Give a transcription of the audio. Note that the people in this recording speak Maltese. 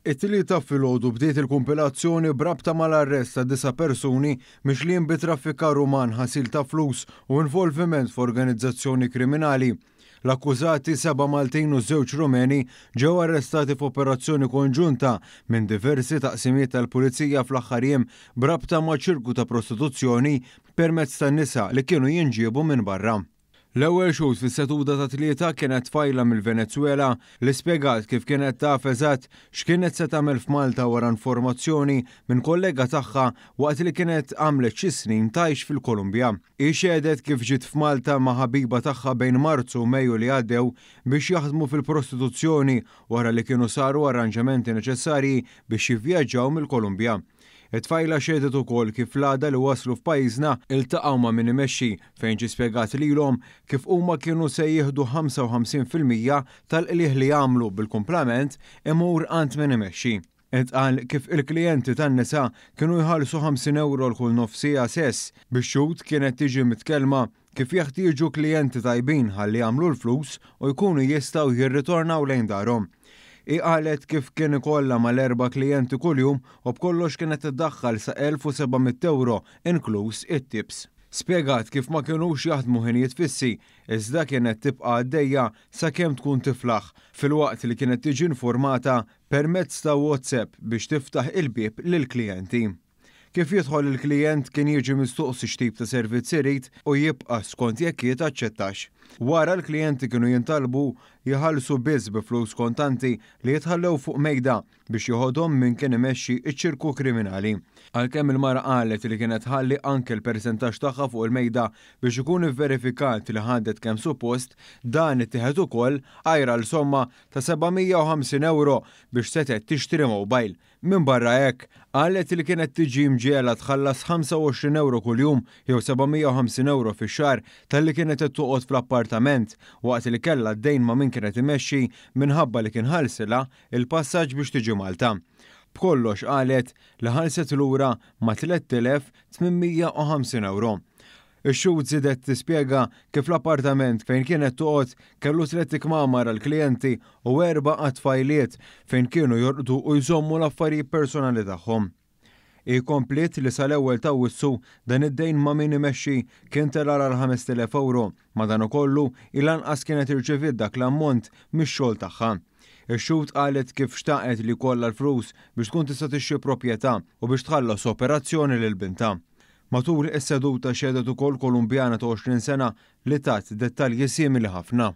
It-tlieta filgħodu bdiet il-kumpilazzjoni brabta mal-arrest ta' disa persuni mixlin li traffikar ruman ħasil ta' flus u involviment f'organizzazzjoni kriminali. L-akkużati seba Maltin u żewġ Rumeni ġew arrestati f'operazzjoni konġunta minn diversi taqsimiet tal-pulizija fl-aħħar brabta ma' ċirku ta' prostituzzjoni permezz tan-nisa li kienu jinġiebu minn barra. L-ewwel xhud fis-setuda ta' tlieta kienet fajla mill-Venezuela li spjegat kif kienet taf eżatt x'kienet se tagħmel f'Malta wara informazzjoni minn kollega tagħha waqt li kienet għamlet xi snin tajx fil-Kolumbja. Ixedet kif ġiet f'Malta ma' ħabiba tagħha bejn Marzu u Mejju li għaddew biex jaħdmu fil-prostituzzjoni wara li kienu saru arranġamenti neċessarji biex jivvjaġġaw mill-Kolumbja. It-tfajla xedet ukoll kif lada li waslu f'pajjiżna iltaqgħu ma' min imexxi fejn ġi spjegat lilhom kif huma kienu se jieħdu 55% tal-qliħ li jagħmlu bil-kumplament imur għand min imexxi. Etqal kif il-klijenti tan-nisa kienu jħallsu 50 euro l-kull nofsi sess biex xut kienet tiġi mitkelma kif jaħtieġu klijenti tajbin li jagħmlu l-flus u jkunu jistgħu jirritornaw lejn darhom iqalet kif kien ikolla mal-erba klijenti kuljum u bkollox kienet iddaħħal sa 1700 euro inkluż it-tips. Spiegat kif ma kienux jaħdmu ħin jitfissi, iżda kienet tibqa għaddejja sa kem tkun tiflaħ fil-waqt li kienet tiġi informata permezz ta' WhatsApp biex tiftaħ il-bib lill-klijenti kif jidħol il klijent kien jiġi mistoqsi x'tip ta' servizz irid u jibqa skont jekk jitaċċettax. Wara l-klijenti kienu jintalbu jħallsu biss bi flus kontanti li jitħallew fuq mejda biex joħodhom minn kien imexxi iċ-ċirku kriminali. Għalkemm il-mara qalet li kienet ħalli anke l-persentaġġ tagħha fuq il-mejda biex ikun ivverifikat li ħadet kemm suppost, dan ittieħed ukoll għajra l-somma ta' 750 euro biex setet tixtri mobile. Minn barra hekk, qalet li kienet tiġi mġiela tħallas 25 euro kuljum jew 750 euro fix-xar tal-li kienet toqgħod fl-appart appartament waqt li kella d-dejn ma' min kienet imexxi minħabba li kien ħalsela il-passaġġ biex tiġi Malta. B'kollox qalet li ħalset lura ma' 3850 euro. ix xhud zidet tispjega kif l-appartament fejn kienet toqgħod kellu tlet ikmamar għal klijenti u erba' tfajliet fejn kienu jorqdu u jżommu l-affarijiet personali tagħhom komplet li sal-ewwel ta' wissu dan id-dejn ma' min imexxi kien telar l 5000 euro, ma dan ukollu il-anqas kienet irċeviet dak l-ammont mix-xogħol tagħha. Ix-xut qalet kif xtaqet li kollha l-flus biex tkun tista' tixxi proprjetà u biex tħallas operazzjoni lil binta. Matul is-seduta xedet ukoll Kolumbjana ta' 20 sena li tat dettalji simili ħafna.